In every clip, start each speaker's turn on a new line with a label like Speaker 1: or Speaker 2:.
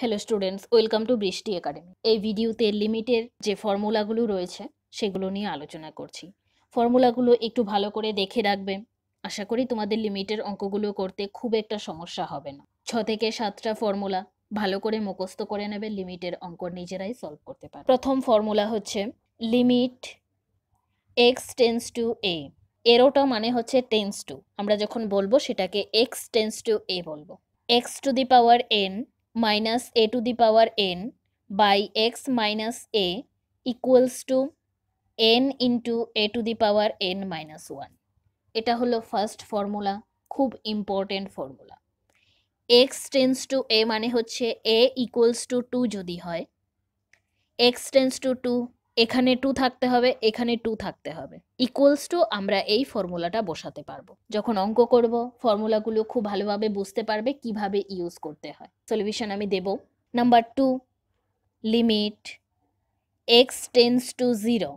Speaker 1: hello students welcome to Brishti academy এই ভিডিওতে লিমিটের যে ফর্মুলাগুলো রয়েছে সেগুলো নিয়ে আলোচনা করছি ফর্মুলাগুলো একটু ভালো করে দেখে রাখবে আশা করি তোমাদের লিমিটের অঙ্কগুলো করতে খুব একটা সমস্যা হবে না ছ থেকে সাতটা ফর্মুলা ভালো করে মুখস্থ করে নেবে লিমিটের অঙ্ক নিজেরাই সলভ করতে পারে প্রথম ফর্মুলা হচ্ছে limit x tends to a এরোটা মানে হচ্ছে টেন্স টু আমরা যখন বলবো সেটাকে এক্স টেন্স টু এ বলবো x to the power n minus a to the power n by x minus a equals to n into a to the power n minus 1 এটা হলো first formula খুব important formula x tends to a মানে হচ্ছে a equals to two যদি হয় x tends to two এখানে two থাকতে হবে এখানে টু থাকতে হবে ইকুয়ালস টু আমরা এই ফর্মুলাটা বসাতে পারবো যখন অঙ্ক করব ফর্মুলাগুলো খুব ভালোভাবে বুঝতে পারবে কিভাবে ইউজ করতে হয় সলিউশন আমি দেব number two limit x tends to zero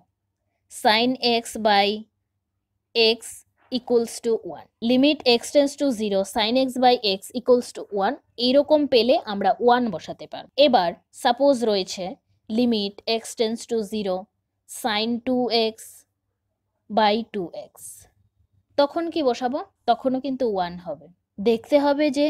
Speaker 1: sine x by x equals to one limit x tends to zero sine x by x equals to one এইরকম পেলে আমরা ওয়ান বসাতে পারব এবার সাপোজ রয়েছে limit x tends to 0 sin 2x by 2x তখন কি বসাবো তখনও কিন্তু ওয়ান হবে দেখতে হবে যে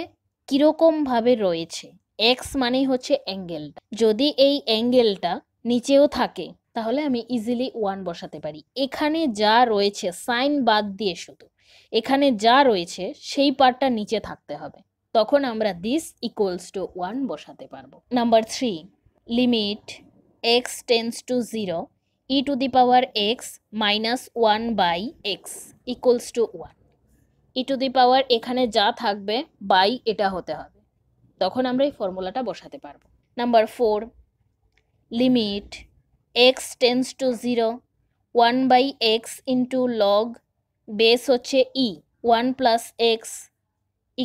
Speaker 1: কীরকমভাবে রয়েছে এক্স মানেই হচ্ছে অ্যাঙ্গেলটা যদি এই অ্যাঙ্গেলটা নিচেও থাকে তাহলে আমি ইজিলি ওয়ান বসাতে পারি এখানে যা রয়েছে সাইন বাদ দিয়ে শুধু এখানে যা রয়েছে সেই পার্টটা নিচে থাকতে হবে তখন আমরা দিস ইকুয়ালস টু ওয়ান বসাতে পারবো number three limit x tends to zero e to the power x minus one by x equals to one e to the power এখানে যা থাকবে বাই এটা হতে হবে তখন আমরা এই ফর্মুলাটা বসাতে পারব number four limit x tends to zero one by x into log base হচ্ছে e one plus x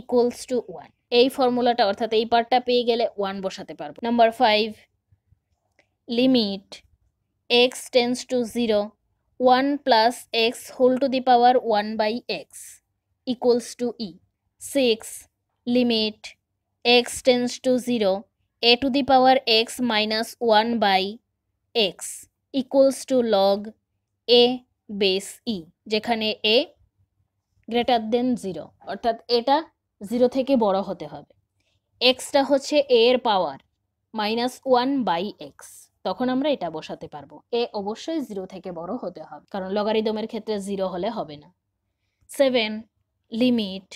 Speaker 1: equals to one এই ফর্মুলাটা অর্থাৎ এই পার্টটা পেয়ে গেলে ওয়ান বসাতে পারবো number five limit x tends to zero one plus x whole to the power one by x equals to e six limit x tends to zero a to the power x minus one by x equals to log a base e যেখানে a greater than zero অর্থাৎ এটা zero থেকে বড় হতে হবে এক্সটা হচ্ছে এর power minus one by x তখন আমরা এটা বসাতে পারবো এ অবশ্যই জিরো থেকে বড় হতে হবে কারণ লগারিদমের ক্ষেত্রে জিরো হলে হবে না seven limit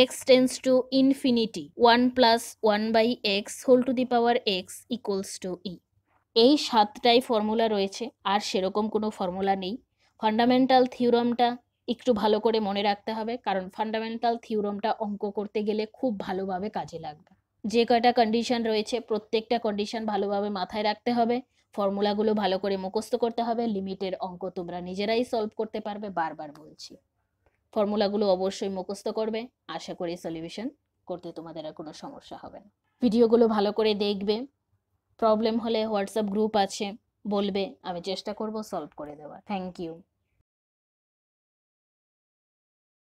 Speaker 1: x tends to infinity one plus one by x whole to the power x equals to e এই সাতটাই ফর্মুলা রয়েছে আর সেরকম কোনো ফর্মুলা নেই ফান্ডামেন্টাল থিওরামটা একটু ভালো করে মনে রাখতে হবে কারণ ফান্ডামেন্টাল থিওরামটা অঙ্ক করতে গেলে খুব ভালোভাবে কাজে লাগবে যে কয়টা কন্ডিশন রয়েছে প্রত্যেকটা কন্ডিশন ভালোভাবে মাথায় রাখতে হবে ফর্মুলাগুলো ভালো করে মুখস্থ করতে হবে লিমিটের অঙ্ক তোমরা নিজেরাই সলভ করতে পারবে বারবার বলছি ফর্মুলাগুলো অবশ্যই মুখস্থ করবে আশা করি সলিউশন করতে তোমাদের আর কোনো সমস্যা হবে না ভিডিওগুলো ভালো করে দেখবে প্রবলেম হলে হোয়াটসঅ্যাপ গ্রুপ আছে বলবে আমি চেষ্টা করব সলভ করে দেওয়া থ্যাংক ইউ